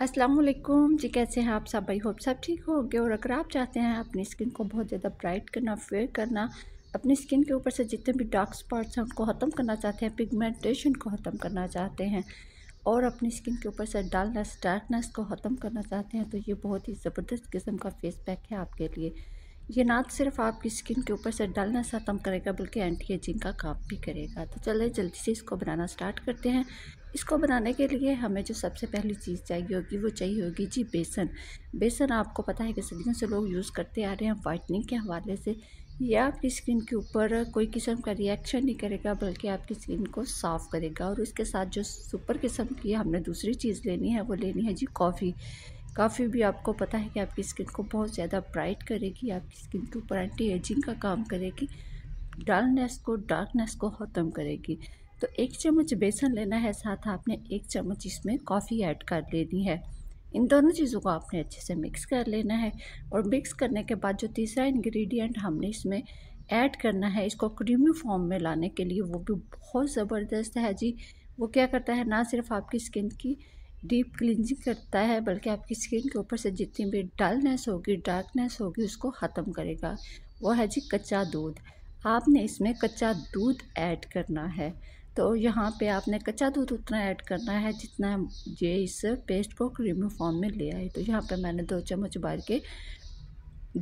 असलम जी कैसे हैं आप सब भाई होप सब ठीक होंगे और अगर आप चाहते हैं अपनी स्किन को बहुत ज़्यादा ब्राइट करना फेयर करना अपनी स्किन के ऊपर से जितने भी डार्क स्पॉट्स हैं उनको ख़त्म करना चाहते हैं पिगमेंटेशन को ख़त्म करना चाहते हैं और अपनी स्किन के ऊपर से डालनेस डार्कनेस को ख़त्म करना चाहते हैं तो ये बहुत ही ज़बरदस्त किस्म का फेस पैक है आपके लिए ये ना सिर्फ आपकी स्किन के ऊपर से डालना खत्म करेगा बल्कि एंटी एजिंग का काम भी करेगा तो चलें जल्दी से इसको बनाना स्टार्ट करते हैं इसको बनाने के लिए हमें जो सबसे पहली चीज़ चाहिए होगी वो चाहिए होगी जी बेसन बेसन आपको पता है कि सदियों से लोग यूज़ करते आ रहे हैं वाइटनिंग के हवाले से यह आपकी स्किन के ऊपर कोई किस्म का रिएक्शन नहीं करेगा बल्कि आपकी स्किन को साफ़ करेगा और उसके साथ जो सुपर किस्म की हमने दूसरी चीज़ लेनी है वो लेनी है जी कॉफ़ी काफ़ी भी आपको पता है कि आपकी स्किन को बहुत ज़्यादा ब्राइट करेगी आपकी स्किन के ऊपर एंटी एजिंग का काम करेगी डार्कनेस को डार्कनेस को ख़त्म करेगी तो एक चम्मच बेसन लेना है साथ आपने एक चम्मच इसमें कॉफ़ी ऐड कर लेनी है इन दोनों चीज़ों को आपने अच्छे से मिक्स कर लेना है और मिक्स करने के बाद जो तीसरा इन्ग्रीडियंट हमने इसमें ऐड करना है इसको क्रीमी फॉर्म में लाने के लिए वो भी बहुत ज़बरदस्त है जी वो क्या करता है ना सिर्फ आपकी स्किन की डीप क्लिनजिंग करता है बल्कि आपकी स्किन के ऊपर से जितनी भी डलनेस होगी डार्कनेस होगी उसको ख़त्म करेगा वो है जी कच्चा दूध आपने इसमें कच्चा दूध ऐड करना है तो यहाँ पे आपने कच्चा दूध उतना ऐड करना है जितना ये इस पेस्ट को क्रीमी फॉर्म में ले आए तो यहाँ पे मैंने दो चम्मच उबाल के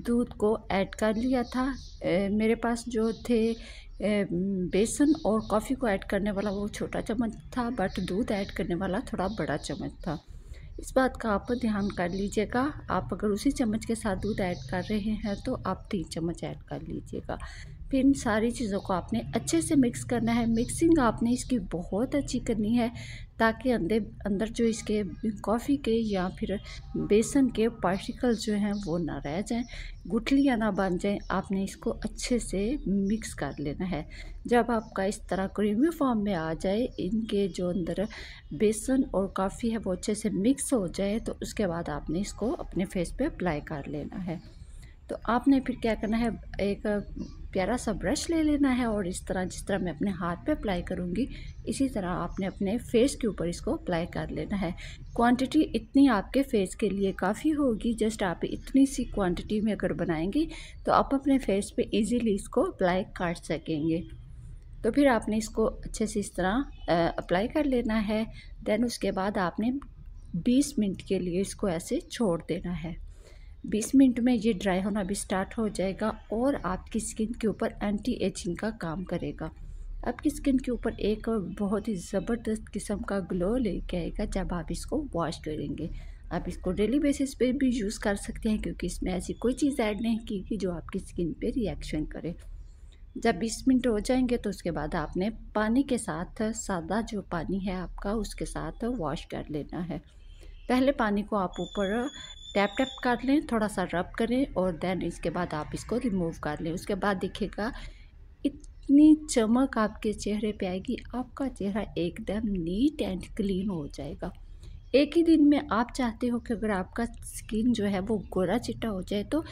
दूध को ऐड कर लिया था ए, मेरे पास जो थे ए, बेसन और कॉफ़ी को ऐड करने वाला वो छोटा चम्मच था बट दूध ऐड करने वाला थोड़ा बड़ा चम्मच था इस बात का आप ध्यान कर लीजिएगा आप अगर उसी चम्मच के साथ दूध ऐड कर रहे हैं तो आप तीन चम्मच ऐड कर लीजिएगा फिर इन सारी चीज़ों को आपने अच्छे से मिक्स करना है मिक्सिंग आपने इसकी बहुत अच्छी करनी है ताकि अंदर अंदर जो इसके कॉफ़ी के या फिर बेसन के पार्टिकल जो हैं वो ना रह जाएं गुठलियाँ ना बन जाएं आपने इसको अच्छे से मिक्स कर लेना है जब आपका इस तरह क्रीमी फॉर्म में आ जाए इनके जो अंदर बेसन और कॉफ़ी है वो अच्छे से मिक्स हो जाए तो उसके बाद आपने इसको अपने फेस पर अप्लाई कर लेना है तो आपने फिर क्या करना है एक प्यारा सा ब्रश ले लेना है और इस तरह जिस तरह मैं अपने हाथ पे अप्लाई करूँगी इसी तरह आपने अपने फेस के ऊपर इसको अप्लाई कर लेना है क्वांटिटी इतनी आपके फेस के लिए काफ़ी होगी जस्ट आप इतनी सी क्वांटिटी में अगर बनाएंगी तो आप अपने फेस पे इजीली इसको अप्लाई कर सकेंगे तो फिर आपने इसको अच्छे से इस तरह अप्लाई कर लेना है देन उसके बाद आपने 20 मिनट के लिए इसको ऐसे छोड़ देना है बीस मिनट में ये ड्राई होना भी स्टार्ट हो जाएगा और आपकी स्किन के ऊपर एंटी एजिंग का काम करेगा आपकी स्किन के ऊपर एक बहुत ही ज़बरदस्त किस्म का ग्लो लेके आएगा जब आप इसको वॉश करेंगे आप इसको डेली बेसिस पे भी यूज़ कर सकते हैं क्योंकि इसमें ऐसी कोई चीज़ ऐड नहीं की कि जो आपकी स्किन पे रिएक्शन करे जब बीस मिनट हो जाएंगे तो उसके बाद आपने पानी के साथ सादा जो पानी है आपका उसके साथ वॉश कर लेना है पहले पानी को आप ऊपर टैप टैप कर लें थोड़ा सा रब करें और देन इसके बाद आप इसको रिमूव कर लें उसके बाद देखिएगा इतनी चमक आपके चेहरे पे आएगी आपका चेहरा एकदम नीट एंड क्लीन हो जाएगा एक ही दिन में आप चाहते हो कि अगर आपका स्किन जो है वो गोरा चिट्टा हो जाए तो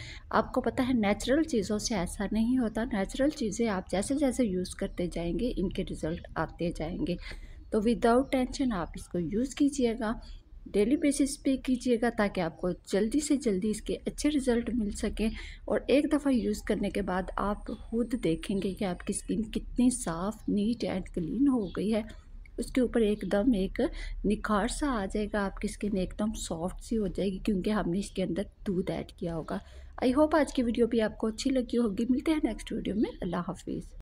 आपको पता है नेचुरल चीज़ों से ऐसा नहीं होता नेचुरल चीज़ें आप जैसे जैसे यूज़ करते जाएंगे इनके रिज़ल्ट आते जाएंगे तो विदाउट टेंशन आप इसको यूज़ कीजिएगा डेली बेसिस पे कीजिएगा ताकि आपको जल्दी से जल्दी इसके अच्छे रिज़ल्ट मिल सकें और एक दफ़ा यूज़ करने के बाद आप खुद देखेंगे कि आपकी स्किन कितनी साफ़ नीट एंड क्लीन हो गई है उसके ऊपर एकदम एक निखार सा आ जाएगा आपकी स्किन एकदम सॉफ्ट सी हो जाएगी क्योंकि हमने इसके अंदर दूध ऐड किया होगा आई होप आज की वीडियो भी आपको अच्छी लगी होगी मिलते हैं नेक्स्ट वीडियो में अल्लाह हाफिज़